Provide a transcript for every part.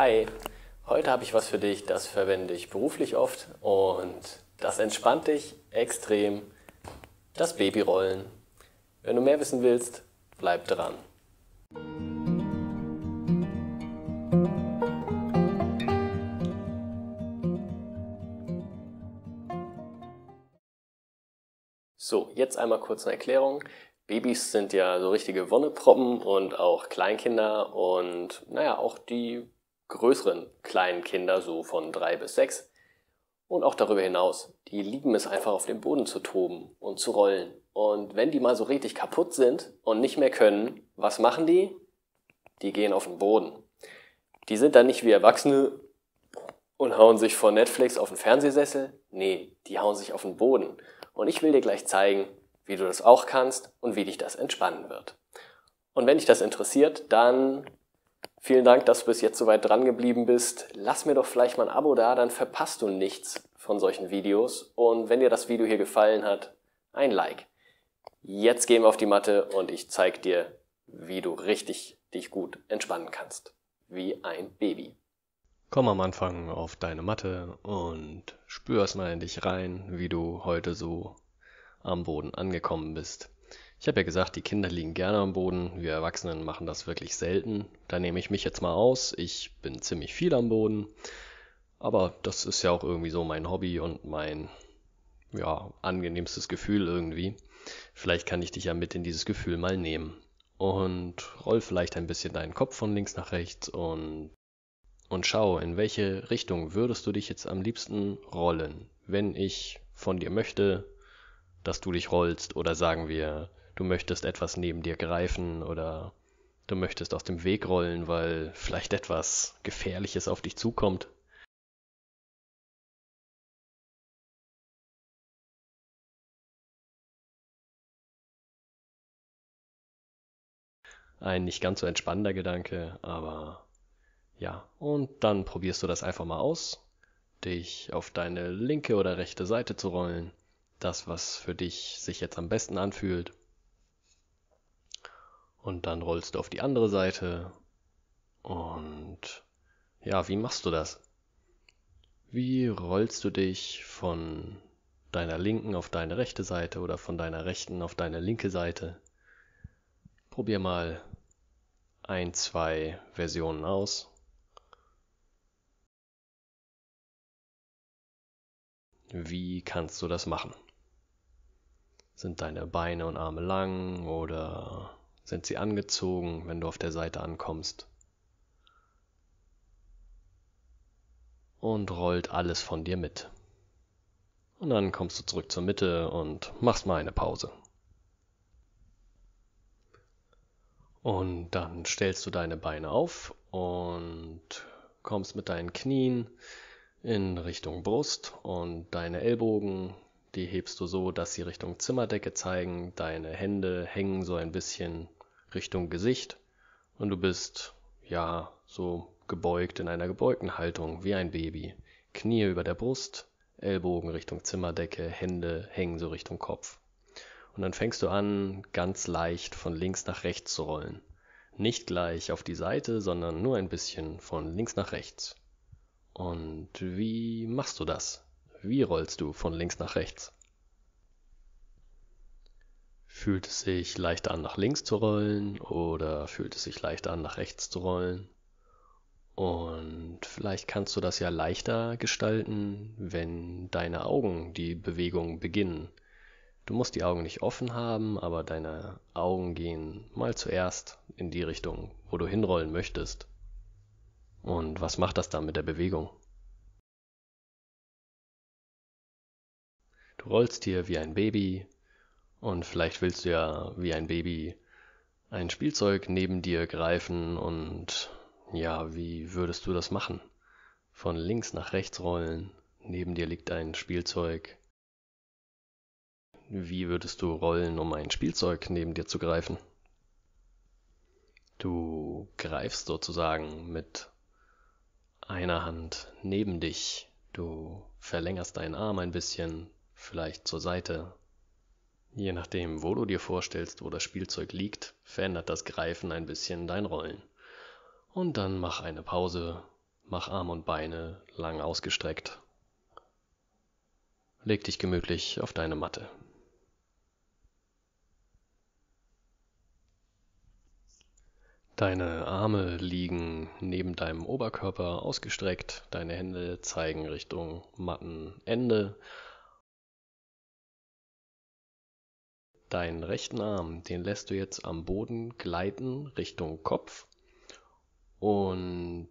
Hi, heute habe ich was für dich, das verwende ich beruflich oft und das entspannt dich extrem. Das Babyrollen. Wenn du mehr wissen willst, bleib dran. So, jetzt einmal kurz eine Erklärung. Babys sind ja so richtige Wonneproppen und auch Kleinkinder und naja, auch die größeren kleinen Kinder, so von drei bis sechs, und auch darüber hinaus. Die lieben es einfach auf dem Boden zu toben und zu rollen. Und wenn die mal so richtig kaputt sind und nicht mehr können, was machen die? Die gehen auf den Boden. Die sind dann nicht wie Erwachsene und hauen sich vor Netflix auf den Fernsehsessel. Nee, die hauen sich auf den Boden. Und ich will dir gleich zeigen, wie du das auch kannst und wie dich das entspannen wird. Und wenn dich das interessiert, dann Vielen Dank, dass du bis jetzt so weit dran geblieben bist. Lass mir doch vielleicht mal ein Abo da, dann verpasst du nichts von solchen Videos. Und wenn dir das Video hier gefallen hat, ein Like. Jetzt gehen wir auf die Matte und ich zeige dir, wie du richtig dich gut entspannen kannst. Wie ein Baby. Komm am Anfang auf deine Matte und spür es mal in dich rein, wie du heute so am Boden angekommen bist. Ich habe ja gesagt, die Kinder liegen gerne am Boden. Wir Erwachsenen machen das wirklich selten. Da nehme ich mich jetzt mal aus. Ich bin ziemlich viel am Boden. Aber das ist ja auch irgendwie so mein Hobby und mein, ja, angenehmstes Gefühl irgendwie. Vielleicht kann ich dich ja mit in dieses Gefühl mal nehmen. Und roll vielleicht ein bisschen deinen Kopf von links nach rechts und, und schau, in welche Richtung würdest du dich jetzt am liebsten rollen, wenn ich von dir möchte, dass du dich rollst oder sagen wir, du möchtest etwas neben dir greifen oder du möchtest aus dem Weg rollen, weil vielleicht etwas Gefährliches auf dich zukommt. Ein nicht ganz so entspannender Gedanke, aber ja. Und dann probierst du das einfach mal aus, dich auf deine linke oder rechte Seite zu rollen, das, was für dich sich jetzt am besten anfühlt und dann rollst du auf die andere Seite. Und ja, wie machst du das? Wie rollst du dich von deiner linken auf deine rechte Seite oder von deiner rechten auf deine linke Seite? Probier mal ein, zwei Versionen aus. Wie kannst du das machen? Sind deine Beine und Arme lang oder sind sie angezogen, wenn du auf der Seite ankommst? Und rollt alles von dir mit. Und dann kommst du zurück zur Mitte und machst mal eine Pause. Und dann stellst du deine Beine auf und kommst mit deinen Knien in Richtung Brust und deine Ellbogen, die hebst du so, dass sie Richtung Zimmerdecke zeigen. Deine Hände hängen so ein bisschen Richtung Gesicht und du bist, ja, so gebeugt in einer gebeugten Haltung, wie ein Baby. Knie über der Brust, Ellbogen Richtung Zimmerdecke, Hände hängen so Richtung Kopf. Und dann fängst du an, ganz leicht von links nach rechts zu rollen. Nicht gleich auf die Seite, sondern nur ein bisschen von links nach rechts. Und wie machst du das? Wie rollst du von links nach rechts? Fühlt es sich leicht an, nach links zu rollen oder fühlt es sich leicht an, nach rechts zu rollen? Und vielleicht kannst du das ja leichter gestalten, wenn deine Augen die Bewegung beginnen. Du musst die Augen nicht offen haben, aber deine Augen gehen mal zuerst in die Richtung, wo du hinrollen möchtest. Und was macht das dann mit der Bewegung? Du rollst hier wie ein Baby und vielleicht willst du ja wie ein Baby ein Spielzeug neben dir greifen und ja, wie würdest du das machen? Von links nach rechts rollen, neben dir liegt ein Spielzeug. Wie würdest du rollen, um ein Spielzeug neben dir zu greifen? Du greifst sozusagen mit einer Hand neben dich. Du verlängerst deinen Arm ein bisschen, vielleicht zur Seite, Je nachdem, wo du dir vorstellst, wo das Spielzeug liegt, verändert das Greifen ein bisschen dein Rollen. Und dann mach eine Pause, mach Arme und Beine lang ausgestreckt. Leg dich gemütlich auf deine Matte. Deine Arme liegen neben deinem Oberkörper ausgestreckt, deine Hände zeigen Richtung Mattenende Deinen rechten Arm, den lässt du jetzt am Boden gleiten Richtung Kopf. Und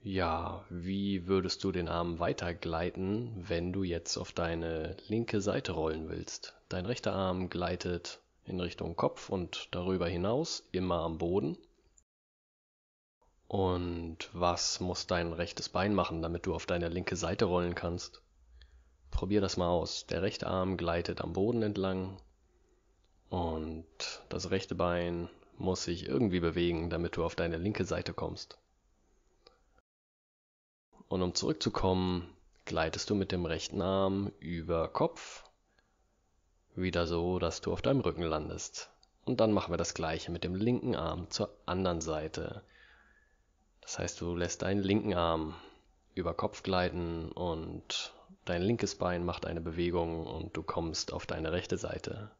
ja, wie würdest du den Arm weiter gleiten, wenn du jetzt auf deine linke Seite rollen willst? Dein rechter Arm gleitet in Richtung Kopf und darüber hinaus immer am Boden. Und was muss dein rechtes Bein machen, damit du auf deine linke Seite rollen kannst? Probier das mal aus. Der rechte Arm gleitet am Boden entlang und das rechte Bein muss sich irgendwie bewegen, damit du auf deine linke Seite kommst. Und um zurückzukommen, gleitest du mit dem rechten Arm über Kopf, wieder so, dass du auf deinem Rücken landest. Und dann machen wir das gleiche mit dem linken Arm zur anderen Seite. Das heißt, du lässt deinen linken Arm über Kopf gleiten und Dein linkes Bein macht eine Bewegung und du kommst auf deine rechte Seite.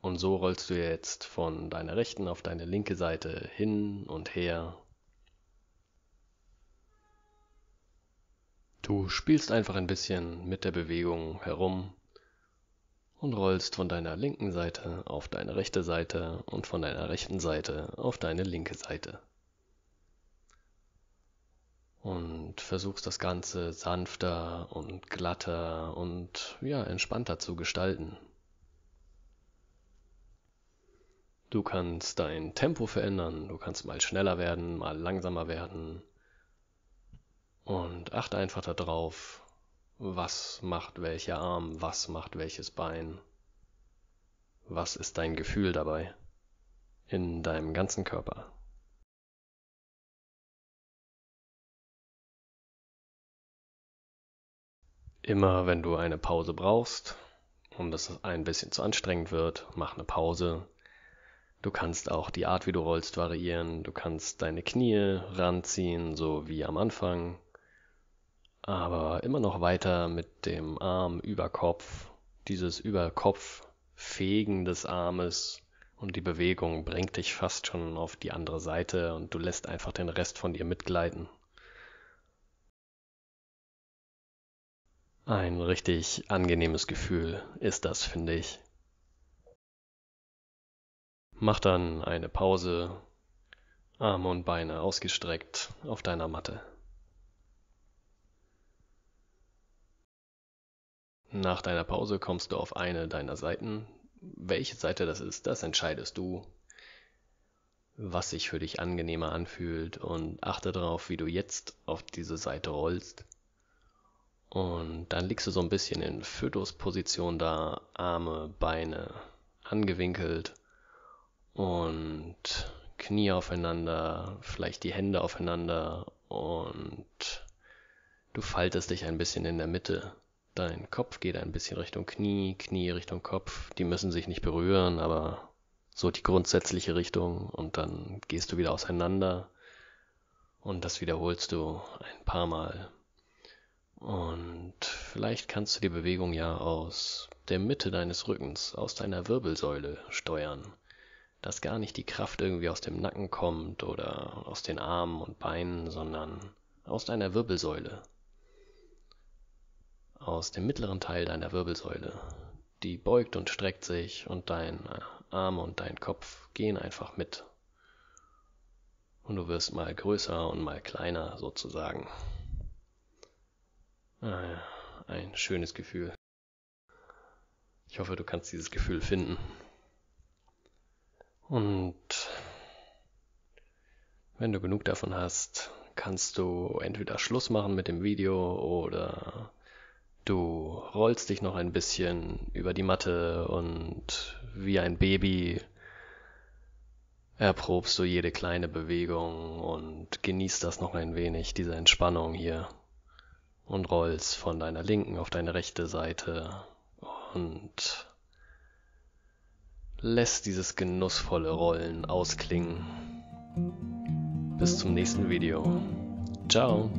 Und so rollst du jetzt von deiner rechten auf deine linke Seite hin und her. Du spielst einfach ein bisschen mit der Bewegung herum und rollst von deiner linken Seite auf deine rechte Seite und von deiner rechten Seite auf deine linke Seite und versuchst das Ganze sanfter und glatter und ja, entspannter zu gestalten. Du kannst dein Tempo verändern, du kannst mal schneller werden, mal langsamer werden. Und achte einfach darauf, was macht welcher Arm, was macht welches Bein. Was ist dein Gefühl dabei? In deinem ganzen Körper. Immer wenn du eine Pause brauchst und es ein bisschen zu anstrengend wird, mach eine Pause. Du kannst auch die Art, wie du rollst, variieren. Du kannst deine Knie ranziehen, so wie am Anfang. Aber immer noch weiter mit dem Arm über Kopf. Dieses Überkopf-Fegen des Armes und die Bewegung bringt dich fast schon auf die andere Seite und du lässt einfach den Rest von dir mitgleiten. Ein richtig angenehmes Gefühl ist das, finde ich. Mach dann eine Pause, Arme und Beine ausgestreckt auf deiner Matte. Nach deiner Pause kommst du auf eine deiner Seiten. Welche Seite das ist, das entscheidest du. Was sich für dich angenehmer anfühlt und achte darauf, wie du jetzt auf diese Seite rollst. Und dann liegst du so ein bisschen in Fötusposition da, Arme, Beine angewinkelt und Knie aufeinander, vielleicht die Hände aufeinander und du faltest dich ein bisschen in der Mitte. Dein Kopf geht ein bisschen Richtung Knie, Knie Richtung Kopf. Die müssen sich nicht berühren, aber so die grundsätzliche Richtung und dann gehst du wieder auseinander und das wiederholst du ein paar Mal. Und vielleicht kannst du die Bewegung ja aus der Mitte deines Rückens, aus deiner Wirbelsäule steuern, dass gar nicht die Kraft irgendwie aus dem Nacken kommt oder aus den Armen und Beinen, sondern aus deiner Wirbelsäule, aus dem mittleren Teil deiner Wirbelsäule. Die beugt und streckt sich und dein Arm und dein Kopf gehen einfach mit. Und du wirst mal größer und mal kleiner sozusagen. Ah ja, ein schönes Gefühl. Ich hoffe, du kannst dieses Gefühl finden. Und wenn du genug davon hast, kannst du entweder Schluss machen mit dem Video oder du rollst dich noch ein bisschen über die Matte und wie ein Baby erprobst du jede kleine Bewegung und genießt das noch ein wenig, diese Entspannung hier und rollst von deiner linken auf deine rechte Seite und lässt dieses genussvolle Rollen ausklingen. Bis zum nächsten Video. Ciao.